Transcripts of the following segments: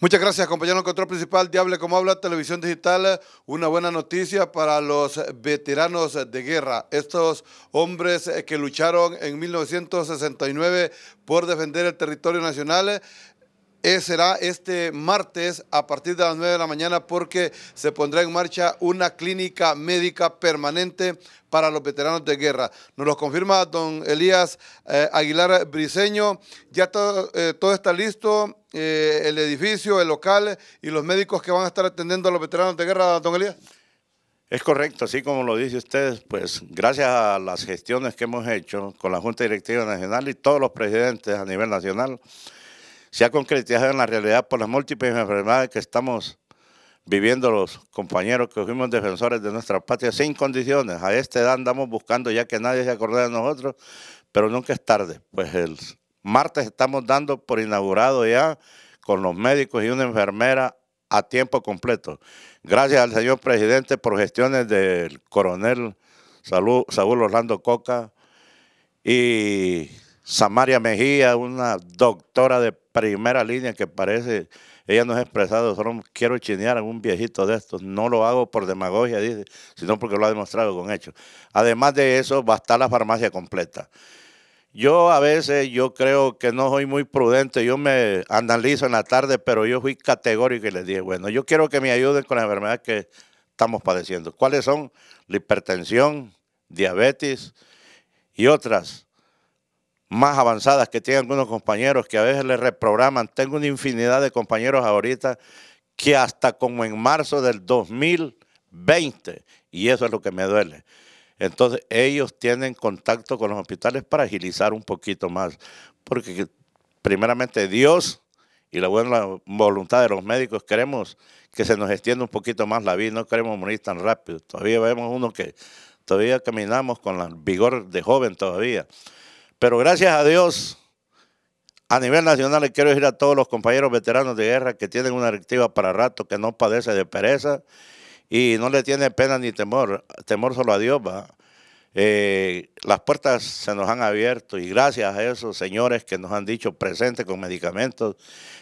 Muchas gracias, compañero control principal Diable como Habla, Televisión Digital. Una buena noticia para los veteranos de guerra, estos hombres que lucharon en 1969 por defender el territorio nacional. Eh, será este martes a partir de las 9 de la mañana porque se pondrá en marcha una clínica médica permanente para los veteranos de guerra. Nos lo confirma don Elías eh, Aguilar Briseño. Ya eh, todo está listo, el edificio, el local y los médicos que van a estar atendiendo a los veteranos de guerra, don Elías. Es correcto, así como lo dice usted, pues gracias a las gestiones que hemos hecho con la Junta Directiva Nacional y todos los presidentes a nivel nacional, se ha concretizado en la realidad por las múltiples enfermedades que estamos viviendo los compañeros que fuimos defensores de nuestra patria sin condiciones. A esta edad andamos buscando ya que nadie se acorde de nosotros, pero nunca es tarde. Pues el martes estamos dando por inaugurado ya con los médicos y una enfermera a tiempo completo. Gracias al señor presidente por gestiones del coronel Saúl Orlando Coca y Samaria Mejía, una doctora de primera línea que parece, ella nos ha expresado, solo quiero chinear a un viejito de estos, no lo hago por demagogia, dice, sino porque lo ha demostrado con hechos. Además de eso, va a estar la farmacia completa. Yo a veces, yo creo que no soy muy prudente, yo me analizo en la tarde, pero yo fui categórico y les dije, bueno, yo quiero que me ayuden con la enfermedades que estamos padeciendo. ¿Cuáles son? La hipertensión, diabetes y otras más avanzadas que tienen algunos compañeros que a veces les reprograman. Tengo una infinidad de compañeros ahorita que hasta como en marzo del 2020, y eso es lo que me duele. Entonces ellos tienen contacto con los hospitales para agilizar un poquito más, porque primeramente Dios y la buena voluntad de los médicos queremos que se nos extienda un poquito más la vida, no queremos morir tan rápido. Todavía vemos uno que todavía caminamos con el vigor de joven todavía. Pero gracias a Dios, a nivel nacional le quiero decir a todos los compañeros veteranos de guerra que tienen una directiva para rato, que no padece de pereza y no le tiene pena ni temor, temor solo a Dios. ¿va? Eh, las puertas se nos han abierto y gracias a esos señores que nos han dicho presente con medicamentos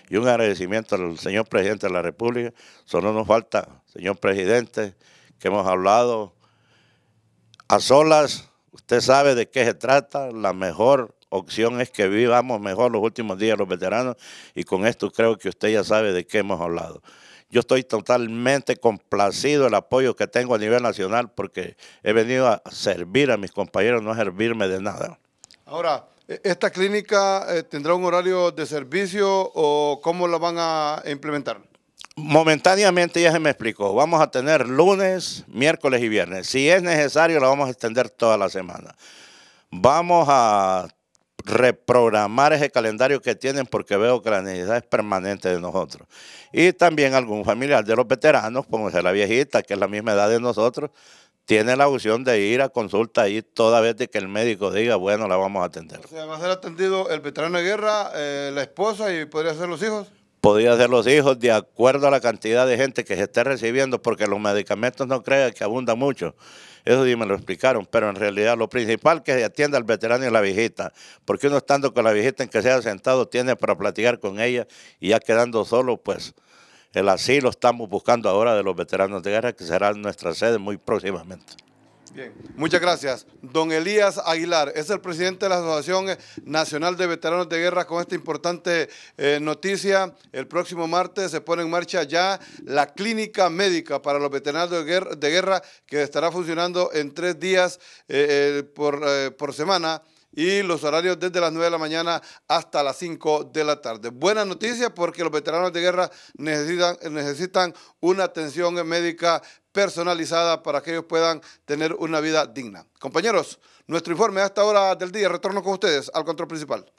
y un agradecimiento al señor presidente de la República. Solo nos falta, señor presidente, que hemos hablado a solas Usted sabe de qué se trata. La mejor opción es que vivamos mejor los últimos días los veteranos y con esto creo que usted ya sabe de qué hemos hablado. Yo estoy totalmente complacido del apoyo que tengo a nivel nacional porque he venido a servir a mis compañeros, no a servirme de nada. Ahora, ¿e-, ¿esta clínica eh, tendrá un horario de servicio o cómo la van a implementar? momentáneamente ya se me explicó. Vamos a tener lunes, miércoles y viernes. Si es necesario, la vamos a extender toda la semana. Vamos a reprogramar ese calendario que tienen porque veo que la necesidad es permanente de nosotros. Y también algún familiar de los veteranos, como sea la viejita, que es la misma edad de nosotros, tiene la opción de ir a consulta ahí toda vez de que el médico diga, bueno, la vamos a atender. O va a ser atendido el veterano de guerra, eh, la esposa y podría ser los hijos. Podría ser los hijos de acuerdo a la cantidad de gente que se esté recibiendo, porque los medicamentos no crean que abundan mucho. Eso sí me lo explicaron, pero en realidad lo principal que se atienda al veterano es la viejita, porque uno estando con la viejita en que se ha sentado tiene para platicar con ella y ya quedando solo, pues el asilo estamos buscando ahora de los veteranos de guerra, que será nuestra sede muy próximamente muchas gracias. Don Elías Aguilar es el presidente de la Asociación Nacional de Veteranos de Guerra con esta importante eh, noticia. El próximo martes se pone en marcha ya la clínica médica para los veteranos de guerra, que estará funcionando en tres días eh, eh, por, semana y los horarios desde las 9 de la mañana hasta las 5 de la tarde. Buena noticia porque los veteranos de guerra necesitan, necesitan una atención médica personalizada para que ellos puedan tener una vida digna. Compañeros, nuestro informe a esta hora del día, retorno con ustedes al control principal.